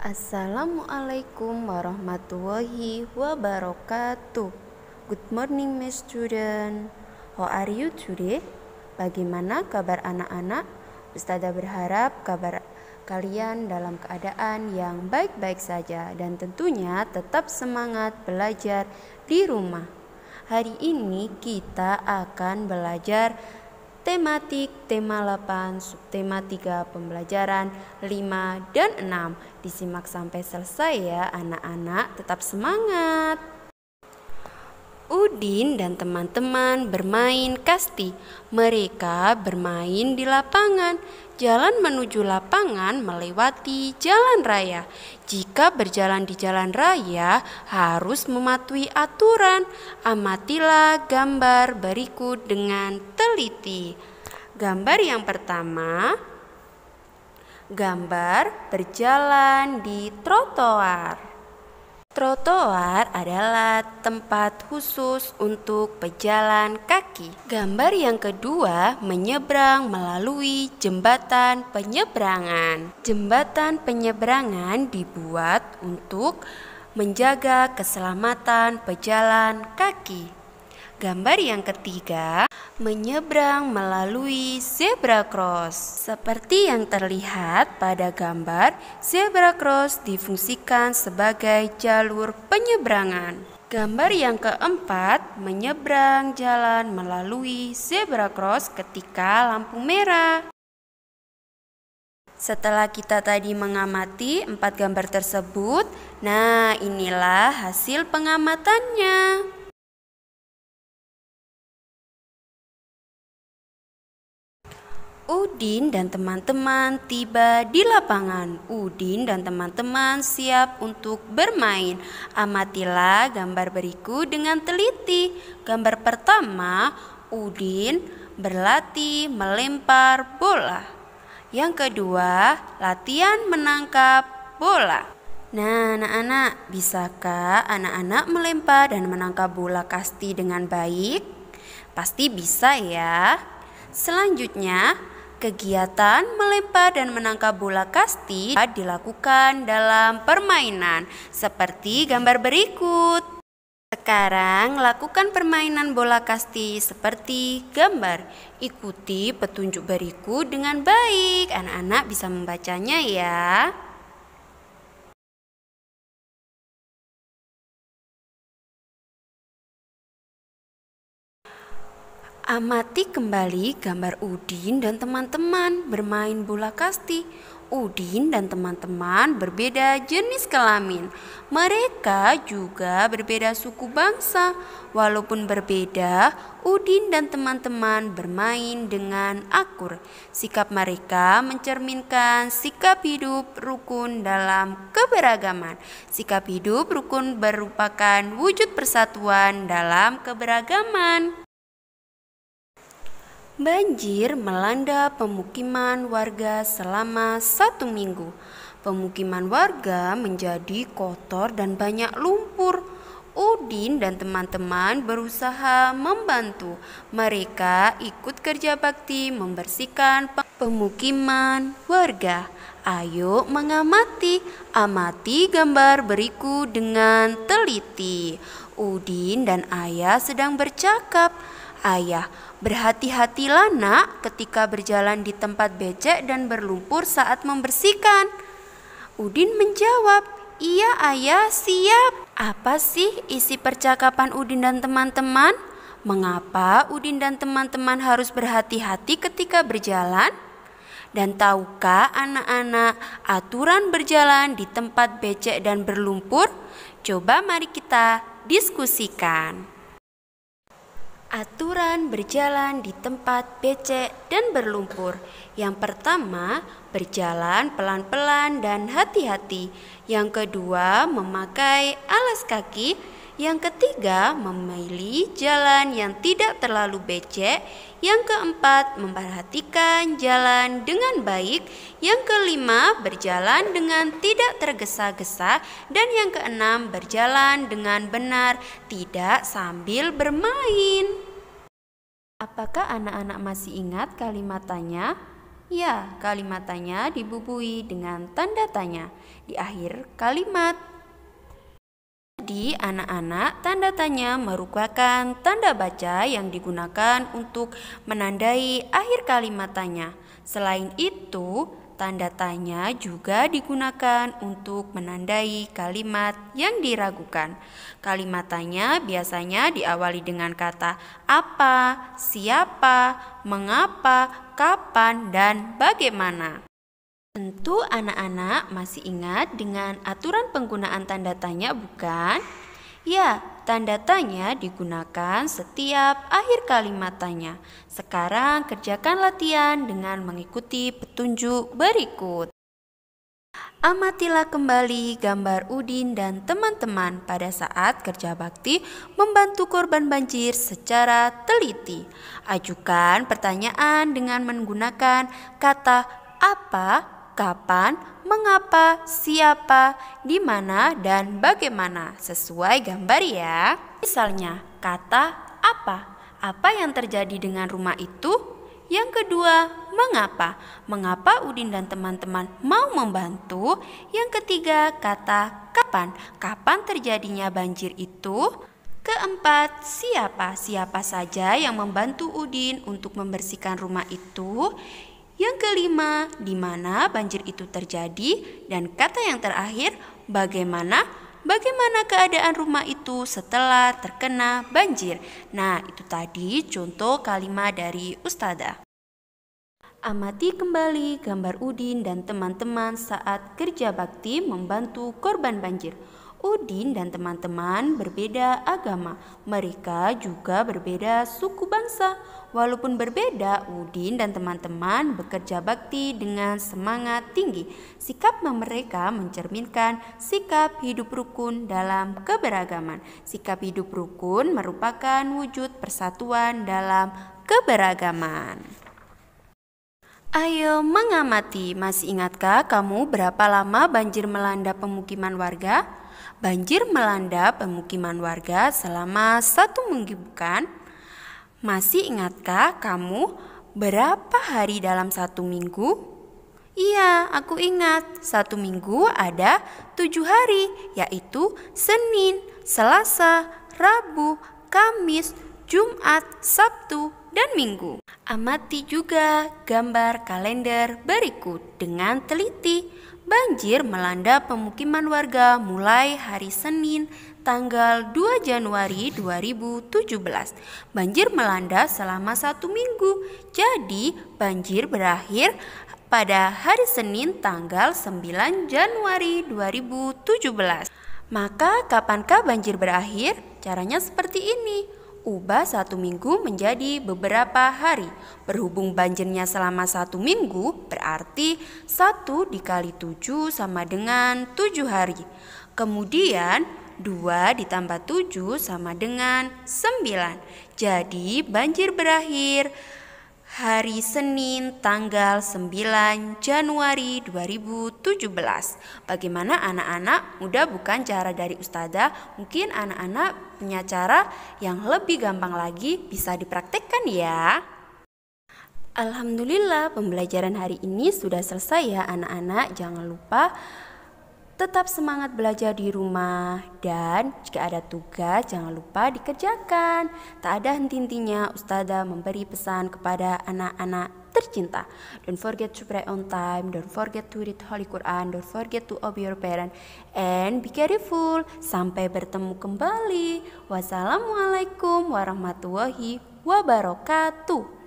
Assalamualaikum warahmatullahi wabarakatuh. Good morning, my student. How are you today? Bagaimana kabar anak-anak? Ustazah berharap kabar kalian dalam keadaan yang baik-baik saja dan tentunya tetap semangat belajar di rumah. Hari ini kita akan belajar tematik tema 8, subtema 3, pembelajaran 5 dan 6. Disimak sampai selesai ya anak-anak, tetap semangat. Udin dan teman-teman bermain kasti. Mereka bermain di lapangan. Jalan menuju lapangan melewati jalan raya. Jika berjalan di jalan raya, harus mematuhi aturan. Amatilah gambar berikut dengan teliti. Gambar yang pertama, gambar berjalan di trotoar. Trotoar adalah tempat khusus untuk pejalan kaki. Gambar yang kedua menyeberang melalui jembatan penyeberangan. Jembatan penyeberangan dibuat untuk menjaga keselamatan pejalan kaki. Gambar yang ketiga, menyeberang melalui zebra cross. Seperti yang terlihat pada gambar, zebra cross difungsikan sebagai jalur penyeberangan. Gambar yang keempat, menyeberang jalan melalui zebra cross ketika lampu merah. Setelah kita tadi mengamati empat gambar tersebut, nah inilah hasil pengamatannya. Udin dan teman-teman tiba di lapangan. Udin dan teman-teman siap untuk bermain. Amatilah gambar berikut dengan teliti. Gambar pertama, Udin berlatih melempar bola. Yang kedua, latihan menangkap bola. Nah, anak-anak, bisakah anak-anak melempar dan menangkap bola kasti dengan baik? Pasti bisa ya. Selanjutnya, Kegiatan melempar dan menangkap bola kasti dilakukan dalam permainan seperti gambar berikut. Sekarang lakukan permainan bola kasti seperti gambar. Ikuti petunjuk berikut dengan baik. Anak-anak bisa membacanya ya. Amati kembali gambar Udin dan teman-teman bermain bola kasti. Udin dan teman-teman berbeda jenis kelamin. Mereka juga berbeda suku bangsa. Walaupun berbeda, Udin dan teman-teman bermain dengan akur. Sikap mereka mencerminkan sikap hidup rukun dalam keberagaman. Sikap hidup rukun merupakan wujud persatuan dalam keberagaman. Banjir melanda pemukiman warga selama satu minggu. Pemukiman warga menjadi kotor dan banyak lumpur. Udin dan teman-teman berusaha membantu. Mereka ikut kerja bakti membersihkan pemukiman warga. Ayo mengamati, amati gambar berikut dengan teliti. Udin dan Ayah sedang bercakap. Ayah, berhati-hatilah nak ketika berjalan di tempat becek dan berlumpur saat membersihkan. Udin menjawab, iya ayah siap. Apa sih isi percakapan Udin dan teman-teman? Mengapa Udin dan teman-teman harus berhati-hati ketika berjalan? Dan tahukah anak-anak aturan berjalan di tempat becek dan berlumpur? Coba mari kita diskusikan. Aturan berjalan di tempat becek dan berlumpur. Yang pertama, berjalan pelan-pelan dan hati-hati. Yang kedua, memakai alas kaki. Yang ketiga, memilih jalan yang tidak terlalu becek. Yang keempat, memperhatikan jalan dengan baik. Yang kelima, berjalan dengan tidak tergesa-gesa. Dan yang keenam, berjalan dengan benar, tidak sambil bermain. Apakah anak-anak masih ingat kalimat tanya? Ya, kalimat tanya dibubui dengan tanda tanya di akhir kalimat. di anak-anak tanda tanya merupakan tanda baca yang digunakan untuk menandai akhir kalimat tanya. Selain itu, Tanda tanya juga digunakan untuk menandai kalimat yang diragukan. Kalimat tanya biasanya diawali dengan kata apa, siapa, mengapa, kapan, dan bagaimana. Tentu anak-anak masih ingat dengan aturan penggunaan tanda tanya bukan? Ya, tanda tanya digunakan setiap akhir kalimat tanya. Sekarang kerjakan latihan dengan mengikuti petunjuk berikut. Amatilah kembali gambar Udin dan teman-teman pada saat kerja bakti membantu korban banjir secara teliti. Ajukan pertanyaan dengan menggunakan kata apa, kapan, mengapa, siapa, di mana, dan bagaimana sesuai gambar ya. Misalnya, kata apa? Apa yang terjadi dengan rumah itu? Yang kedua, mengapa? Mengapa Udin dan teman-teman mau membantu? Yang ketiga, kata kapan? Kapan terjadinya banjir itu? Keempat, siapa? Siapa saja yang membantu Udin untuk membersihkan rumah itu? Yang kelima, di mana banjir itu terjadi dan kata yang terakhir bagaimana bagaimana keadaan rumah itu setelah terkena banjir. Nah, itu tadi contoh kalimat dari Ustada. Amati kembali gambar Udin dan teman-teman saat kerja bakti membantu korban banjir. Udin dan teman-teman berbeda agama. Mereka juga berbeda suku bangsa. Walaupun berbeda, Udin dan teman-teman bekerja bakti dengan semangat tinggi. Sikap mereka mencerminkan sikap hidup rukun dalam keberagaman. Sikap hidup rukun merupakan wujud persatuan dalam keberagaman. Ayo mengamati, masih ingatkah kamu berapa lama banjir melanda pemukiman warga? banjir melanda pemukiman warga selama satu minggu bukan? Masih ingatkah kamu berapa hari dalam satu minggu? Iya, aku ingat. Satu minggu ada tujuh hari, yaitu Senin, Selasa, Rabu, Kamis, Jumat, Sabtu, dan minggu. Amati juga gambar kalender berikut dengan teliti. Banjir melanda pemukiman warga mulai hari Senin tanggal 2 Januari 2017. Banjir melanda selama satu minggu, jadi banjir berakhir pada hari Senin tanggal 9 Januari 2017. Maka kapankah banjir berakhir? Caranya seperti ini ubah satu minggu menjadi beberapa hari. Berhubung banjirnya selama satu minggu berarti satu dikali tujuh sama dengan tujuh hari. Kemudian dua ditambah tujuh sama dengan sembilan. Jadi banjir berakhir hari Senin tanggal 9 Januari 2017. Bagaimana anak-anak? Mudah bukan cara dari Ustazah? Mungkin anak-anak punya cara yang lebih gampang lagi bisa dipraktekkan ya. Alhamdulillah pembelajaran hari ini sudah selesai ya anak-anak. Jangan lupa tetap semangat belajar di rumah dan jika ada tugas jangan lupa dikerjakan. Tak ada henti-hentinya Ustada memberi pesan kepada anak-anak tercinta. Don't forget to pray on time, don't forget to read Holy Quran, don't forget to obey your parents, and be careful. Sampai bertemu kembali. Wassalamualaikum warahmatullahi wabarakatuh.